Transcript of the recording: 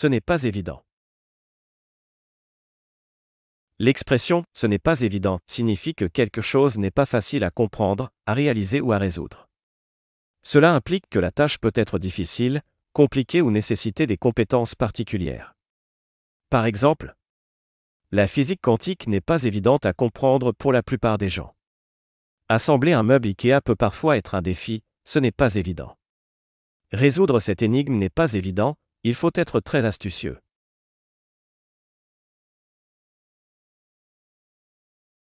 ce n'est pas évident. L'expression ce n'est pas évident signifie que quelque chose n'est pas facile à comprendre, à réaliser ou à résoudre. Cela implique que la tâche peut être difficile, compliquée ou nécessiter des compétences particulières. Par exemple, la physique quantique n'est pas évidente à comprendre pour la plupart des gens. Assembler un meuble IKEA peut parfois être un défi, ce n'est pas évident. Résoudre cette énigme n'est pas évident, il faut être très astucieux.